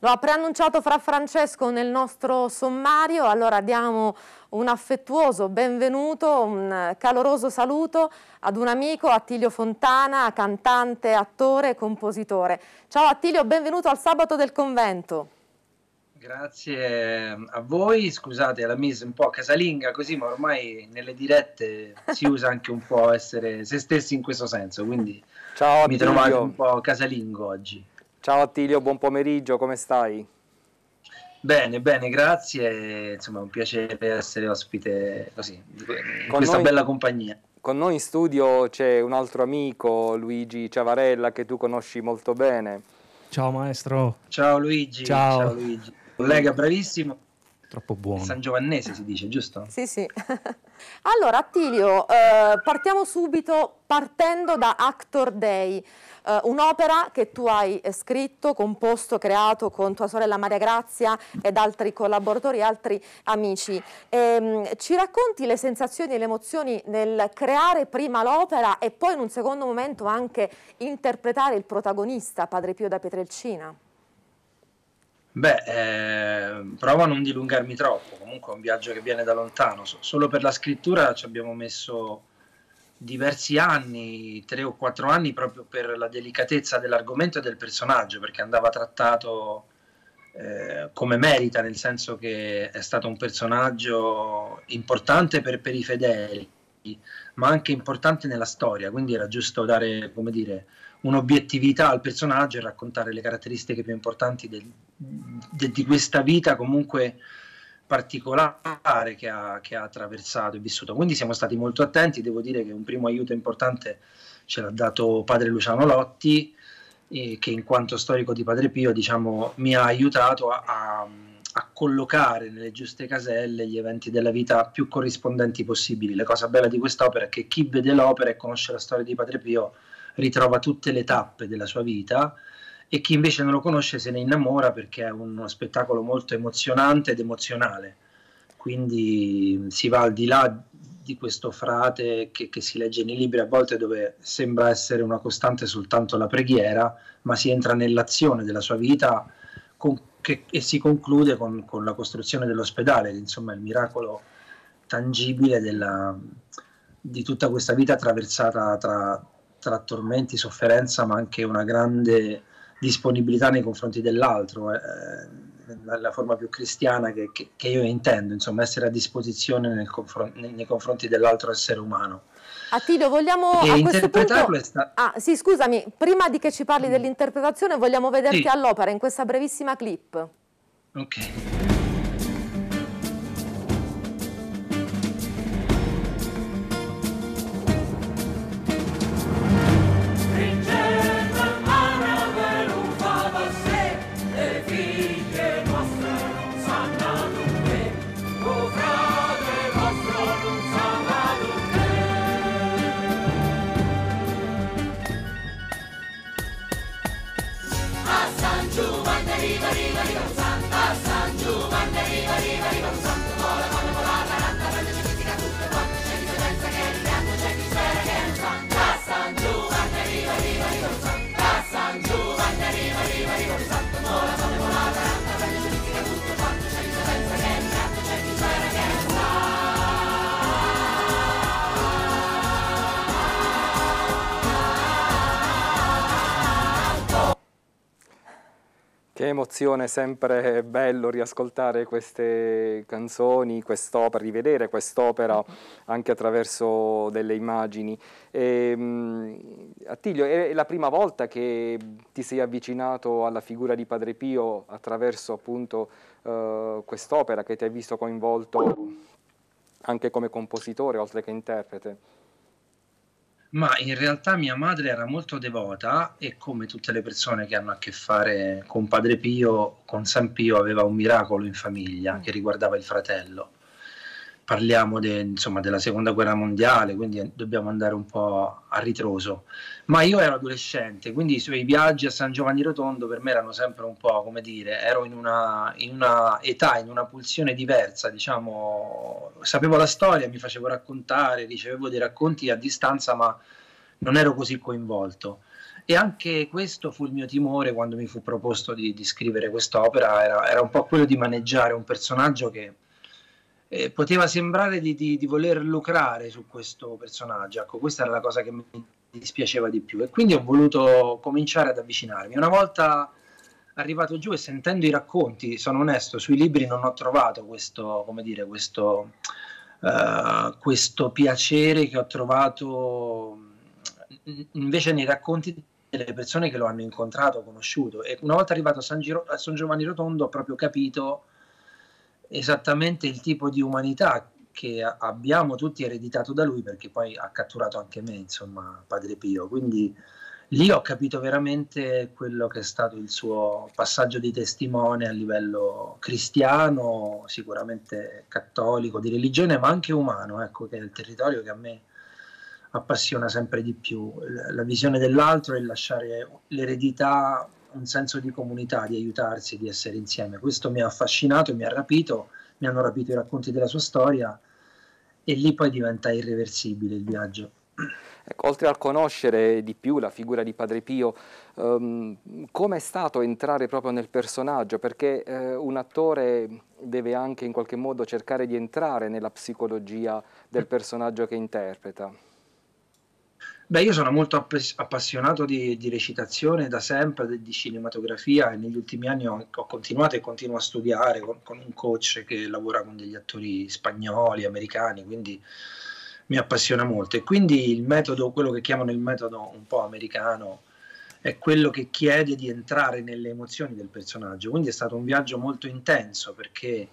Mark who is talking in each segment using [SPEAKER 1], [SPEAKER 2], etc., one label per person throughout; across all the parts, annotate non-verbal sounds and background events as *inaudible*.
[SPEAKER 1] Lo ha preannunciato Fra Francesco nel nostro sommario, allora diamo un affettuoso benvenuto, un caloroso saluto ad un amico, Attilio Fontana, cantante, attore e compositore. Ciao Attilio, benvenuto al Sabato del Convento.
[SPEAKER 2] Grazie a voi, scusate la mise un po' casalinga così, ma ormai nelle dirette si usa anche un po' essere se stessi in questo senso, quindi Ciao, mi trovate un po' casalingo oggi. Ciao Attilio, buon pomeriggio, come stai? Bene, bene, grazie. Insomma, è un piacere essere ospite così, in con questa noi, bella compagnia.
[SPEAKER 3] Con noi in studio c'è un altro amico, Luigi Ciavarella, che tu conosci molto bene.
[SPEAKER 4] Ciao maestro. Ciao Luigi. Ciao, Ciao Luigi. Collega bravissimo. Troppo buono. San
[SPEAKER 2] Giovannese si dice, giusto? Sì,
[SPEAKER 1] sì. *laughs* allora, Attilio, eh, partiamo subito partendo da Actor Day, eh, un'opera che tu hai scritto, composto, creato con tua sorella Maria Grazia ed altri collaboratori, altri amici. E, ehm, ci racconti le sensazioni e le emozioni nel creare prima l'opera e poi in un secondo momento anche interpretare il protagonista, Padre Pio da Petrelcina?
[SPEAKER 2] Beh, eh, provo a non dilungarmi troppo, comunque è un viaggio che viene da lontano, solo per la scrittura ci abbiamo messo diversi anni, tre o quattro anni, proprio per la delicatezza dell'argomento e del personaggio, perché andava trattato eh, come merita, nel senso che è stato un personaggio importante per, per i fedeli, ma anche importante nella storia, quindi era giusto dare, come dire, un'obiettività al personaggio e raccontare le caratteristiche più importanti del,
[SPEAKER 4] di,
[SPEAKER 2] di questa vita comunque particolare che ha, che ha, attraversato e vissuto. Quindi siamo stati molto attenti, devo dire che un primo aiuto importante ce l'ha dato padre Luciano Lotti, eh, che in quanto storico di Padre Pio diciamo, mi ha aiutato a, a, a, collocare nelle giuste caselle gli eventi della vita più corrispondenti possibili. La cosa bella di quest'opera è che chi vede l'opera e conosce la storia di Padre Pio ritrova tutte le tappe della sua vita e chi invece non lo conosce se ne innamora perché è uno spettacolo molto emozionante ed emozionale. Quindi mm, si va al di là di questo frate che, che, si legge nei libri a volte dove sembra essere una costante soltanto la preghiera, ma si entra nell'azione della sua vita con, che, e si conclude con, con la costruzione dell'ospedale, insomma il miracolo tangibile della, di tutta questa vita attraversata tra, tra tormenti, sofferenza, ma anche una grande disponibilità nei confronti dell'altro, eh, la forma più cristiana che, che, che, io intendo, insomma, essere a disposizione confron- nei, nei confronti dell'altro essere umano.
[SPEAKER 1] Attilio, vogliamo e a questo punto... Sta... Ah, sì, scusami, prima di che ci parli mm. dell'interpretazione vogliamo vederti sì. all'opera in questa brevissima clip. Ok.
[SPEAKER 3] Che emozione, è sempre bello riascoltare queste canzoni, quest'opera, rivedere quest'opera anche attraverso delle immagini. E, ehm, Attilio, è la prima volta che ti sei avvicinato alla figura di Padre Pio attraverso appunto eh, quest'opera che ti ha visto coinvolto anche come compositore oltre che interprete?
[SPEAKER 2] ma in realtà mia madre era molto devota e come tutte le persone che hanno a che fare con Padre Pio, con San Pio, aveva un miracolo in famiglia mm. che riguardava il fratello parliamo de, insomma, della seconda guerra mondiale, quindi dobbiamo andare un po' a ritroso. Ma io ero adolescente, quindi i suoi viaggi a San Giovanni Rotondo per me erano sempre un po', come dire, ero in una, in una età, in una pulsione diversa, diciamo, sapevo la storia, mi facevo raccontare, ricevevo dei racconti a distanza, ma non ero così coinvolto. E anche questo fu il mio timore quando mi fu proposto di, di scrivere quest'opera, era, era un po' quello di maneggiare un personaggio che eh, poteva sembrare di, di, di, voler lucrare su questo personaggio. Ecco, questa era la cosa che mi dispiaceva di più. E quindi ho voluto cominciare ad avvicinarmi. Una volta arrivato giù e sentendo i racconti, sono onesto, sui libri non ho trovato questo, come dire, questo, uh, questo piacere che ho trovato mm, mm, invece nei racconti delle persone che lo hanno incontrato, conosciuto. E una volta arrivato a San, Giro- a San Giovanni Rotondo ho proprio capito esattamente il tipo di umanità che abbiamo tutti ereditato da lui perché poi ha catturato anche me, insomma, Padre Pio. Quindi lì ho capito veramente quello che è stato il suo passaggio di testimone a livello cristiano, sicuramente cattolico, di religione, ma anche umano, ecco, che è il territorio che a me appassiona sempre di più, la visione dell'altro e lasciare l'eredità un senso di comunità, di aiutarsi, di essere insieme. Questo mi ha affascinato, mi ha rapito, mi hanno rapito i racconti della sua storia e lì poi diventa irreversibile il viaggio. Ecco, oltre a
[SPEAKER 3] conoscere di più la figura di Padre Pio, um, com'è stato entrare proprio nel personaggio? Perché eh, un attore deve anche in qualche modo cercare di entrare nella psicologia del *laughs* personaggio che interpreta.
[SPEAKER 2] Beh, io sono molto app- appassionato di, di, recitazione da sempre, di, di, cinematografia e negli ultimi anni ho, ho, continuato e continuo a studiare con, con un coach che lavora con degli attori spagnoli, americani, quindi mi appassiona molto. E quindi il metodo, quello che chiamano il metodo un po' americano, è quello che chiede di entrare nelle emozioni del personaggio. Quindi è stato un viaggio molto intenso perché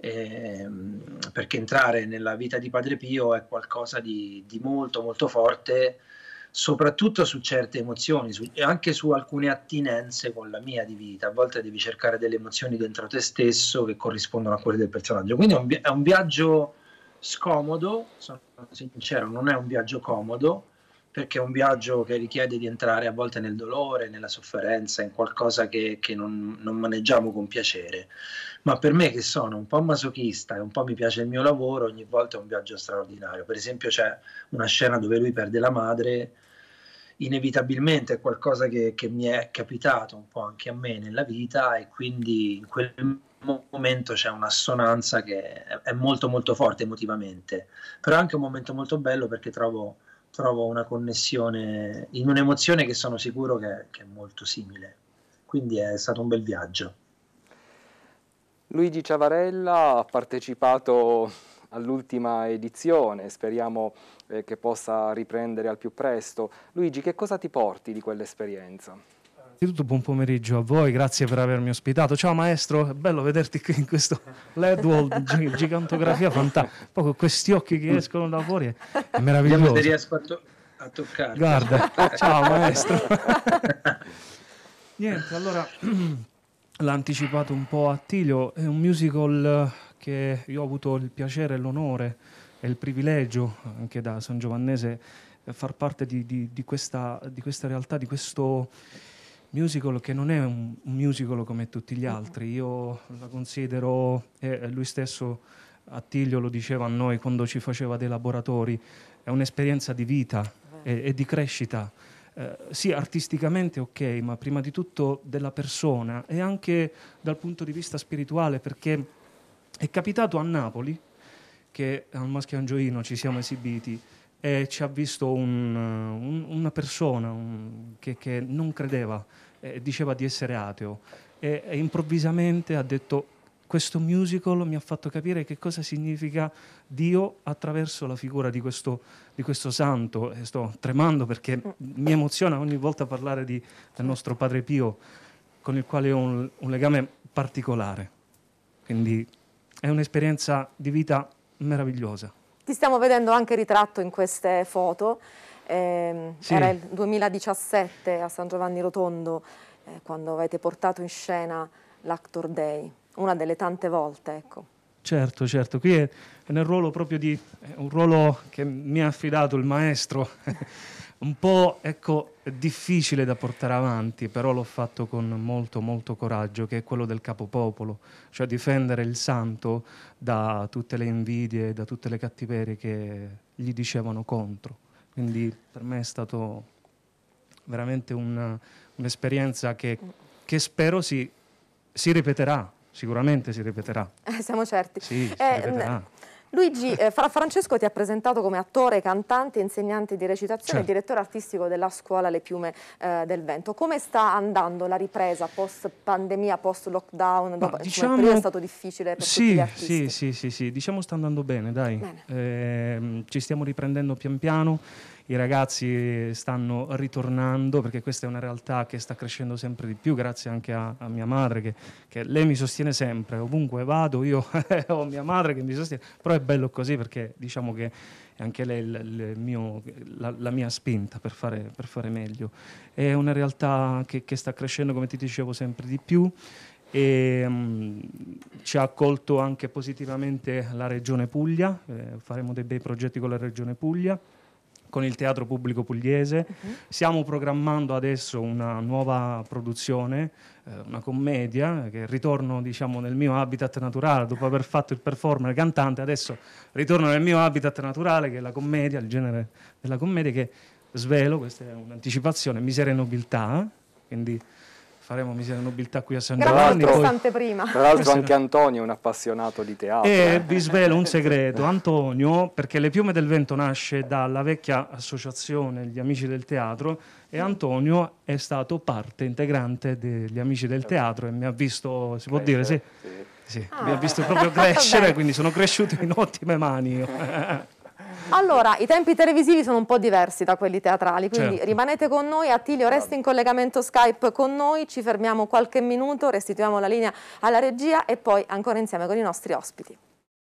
[SPEAKER 2] ehm, perché entrare nella vita di Padre Pio è qualcosa di, di molto molto forte, soprattutto su certe emozioni su, e anche su alcune attinenze con la mia di vita. A volte devi cercare delle emozioni dentro te stesso che corrispondono a quelle del personaggio. Quindi è un, è un viaggio scomodo, sono sincero, non è un viaggio comodo perché è un viaggio che richiede di entrare a volte nel dolore, nella sofferenza, in qualcosa che, che non, non, maneggiamo con piacere. Ma per me che sono un po' masochista e un po' mi piace il mio lavoro, ogni volta è un viaggio straordinario. Per esempio c'è una scena dove lui perde la madre, inevitabilmente è qualcosa che, che mi è capitato un po' anche a me nella vita e quindi in quel momento c'è un'assonanza che è molto molto forte emotivamente, però è anche un momento molto bello perché trovo trovo una connessione in un'emozione che sono sicuro che, che è molto simile. Quindi è stato un bel viaggio.
[SPEAKER 3] Luigi Ciavarella ha partecipato all'ultima edizione, speriamo eh, che possa riprendere al più presto. Luigi, che cosa ti porti di quell'esperienza?
[SPEAKER 4] Innanzitutto buon pomeriggio a voi, grazie per avermi ospitato. Ciao maestro, è bello vederti qui in questo LED wall, gigantografia fantastica. Poi con questi occhi che escono da fuori è meraviglioso. Vediamo se riesco
[SPEAKER 2] a, to- a toccare. Guarda, *laughs* ciao maestro.
[SPEAKER 4] *laughs* Niente, allora *clears throat* l'ha anticipato un po' Attilio, è un musical che io ho avuto il piacere, l'onore e il privilegio anche da San Giovannese far parte di, di, di, questa, di questa realtà, di questo musical che non è un, musical come tutti gli altri, io la considero, eh, lui stesso Attilio lo diceva a noi quando ci faceva dei laboratori, è un'esperienza di vita e, e di crescita. Eh, sì, artisticamente ok, ma prima di tutto della persona e anche dal punto di vista spirituale, perché è capitato a Napoli che al Maschio Angioino ci siamo esibiti e ci ha visto un, un, una persona un, che, che, non credeva, eh, diceva di essere ateo e, e improvvisamente ha detto questo musical mi ha fatto capire che cosa significa Dio attraverso la figura di questo, di questo santo. E sto tremando perché mi emoziona ogni volta parlare di, del nostro Padre Pio, con il quale ho un, un legame particolare. Quindi è un'esperienza di vita meravigliosa.
[SPEAKER 1] Ti stiamo vedendo anche ritratto in queste foto. Eh, sì. Era il 2017 a San Giovanni Rotondo eh, quando avete portato in scena l'Actor Day, una delle tante volte, ecco.
[SPEAKER 4] Certo, certo, qui è, è nel ruolo proprio di, un ruolo che mi ha affidato il maestro un po' ecco, difficile da portare avanti, però l'ho fatto con molto molto coraggio, che è quello del capopopolo, cioè difendere il santo da tutte le invidie, da tutte le cattiverie che gli dicevano contro. Quindi per me è stato veramente una, un'esperienza che, che spero si, si, ripeterà, sicuramente si ripeterà.
[SPEAKER 1] Eh, siamo certi. Sì, eh, si ripeterà. N- Luigi, eh, Fra Francesco ti ha presentato come attore, cantante, insegnante di recitazione e certo. direttore artistico della scuola Le Piume eh, del Vento. Come sta andando la ripresa post pandemia, post lockdown? Dopo, diciamo, insomma, è stato difficile per sì, tutti gli artisti.
[SPEAKER 4] Sì, sì, sì, sì, diciamo sta andando bene, dai. Bene. Eh, ci stiamo riprendendo pian piano i ragazzi stanno ritornando perché questa è una realtà che sta crescendo sempre di più grazie anche a, a mia madre che, che, lei mi sostiene sempre, ovunque vado io *laughs* ho mia madre che mi sostiene, però è bello così perché diciamo che è anche lei il, il mio, la, la, mia spinta per fare, per fare, meglio. È una realtà che, che sta crescendo come ti dicevo sempre di più e um, ci ha accolto anche positivamente la Regione Puglia, eh, faremo dei bei progetti con la Regione Puglia con il Teatro Pubblico Pugliese. Uh-huh. Stiamo programmando adesso una nuova produzione, eh, una commedia, che ritorno diciamo, nel mio habitat naturale, dopo aver fatto il performer cantante, adesso ritorno nel mio habitat naturale, che è la commedia, il genere della commedia, che svelo, questa è un'anticipazione, Misera e Nobiltà, eh? quindi faremo misera nobiltà qui a San Giovanni. Poi... Prima. Tra l'altro anche
[SPEAKER 3] Antonio è un appassionato di teatro. E vi svelo
[SPEAKER 4] un segreto, Antonio, perché Le piume del vento nasce dalla vecchia associazione Gli Amici del Teatro e Antonio è stato parte integrante degli Amici del Teatro e mi ha visto, si può dire, sì. sì. sì. Ah. Mi ha visto proprio crescere, *laughs* quindi sono cresciuto in ottime mani. *laughs*
[SPEAKER 1] Allora, i tempi televisivi sono un po' diversi da quelli teatrali, quindi certo. rimanete con noi. Attilio, resti in collegamento Skype con noi, ci fermiamo qualche minuto, restituiamo la linea alla regia e poi ancora insieme con i nostri ospiti.